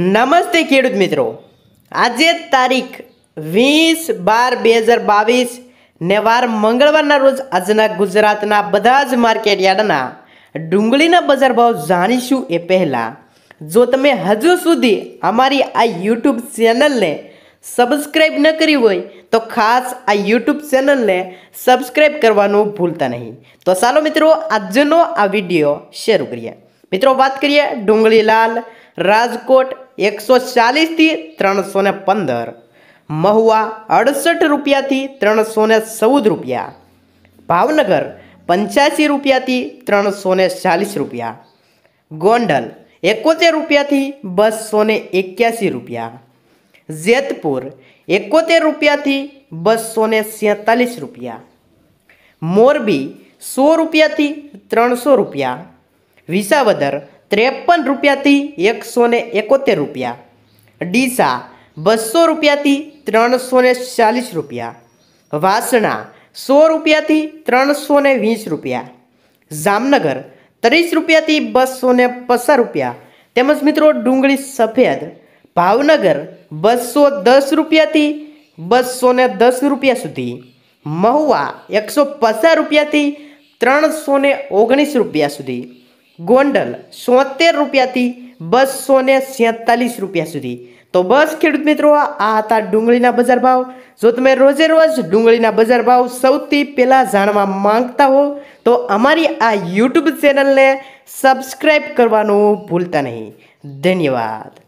નમસ્તે ખેડૂત મિત્રો આજે તારીખ વીસ બાર બે હજાર બાવીસ ને વાર મંગળવારના રોજ આજના ગુજરાતના બધા જ માર્કેટ યાર્ડના ડુંગળીના બજાર ભાવ જાણીશું એ પહેલાં જો તમે હજુ સુધી અમારી આ યુટ્યુબ ચેનલને સબસ્ક્રાઈબ ન કરી હોય તો ખાસ આ યુટ્યુબ ચેનલને સબસ્ક્રાઈબ કરવાનું ભૂલતા નહીં તો ચાલો મિત્રો આજનો આ વિડીયો શરૂ કરીએ મિત્રો વાત કરીએ ડુંગળી લાલ રાજકોટ એકસો ચાલીસથી ત્રણસો ને પંદર મહુવા અડસઠ રૂપિયાથી ત્રણસો ને ચૌદ રૂપિયા ભાવનગર પંચ્યાસી રૂપિયાથી ત્રણસો ને ચાલીસ રૂપિયા ગોંડલ એકોતેર રૂપિયાથી બસો ને એક્યાસી રૂપિયા જેતપુર એકોતેર રૂપિયાથી બસો ને સેતાલીસ રૂપિયા મોરબી સો રૂપિયાથી ત્રણસો રૂપિયા વિસાવદર ત્રેપન રૂપિયાથી એકસો ને એકોતેર રૂપિયા ડીસા બસો રૂપિયાથી ત્રણસો ને ચાલીસ રૂપિયા વાસણા સો રૂપિયાથી ત્રણસો ને વીસ રૂપિયા જામનગર ત્રીસ રૂપિયાથી બસો ને પચાસ રૂપિયા તેમજ મિત્રો ડુંગળી સફેદ ભાવનગર બસો દસ રૂપિયાથી બસો ને દસ રૂપિયા સુધી મહુવા એકસો પચાસ રૂપિયાથી ત્રણસો ઓગણીસ રૂપિયા સુધી ગોંડલ સોતેર રૂપિયાથી બસો ને સેતાલીસ રૂપિયા સુધી તો બસ ખેડૂત મિત્રો આ હતા ડુંગળીના બજાર ભાવ જો તમે રોજે રોજ ડુંગળીના બજાર ભાવ સૌથી પહેલાં જાણવા માંગતા હો તો અમારી આ યુટ્યુબ ચેનલને સબસ્ક્રાઈબ કરવાનું ભૂલતા નહીં ધન્યવાદ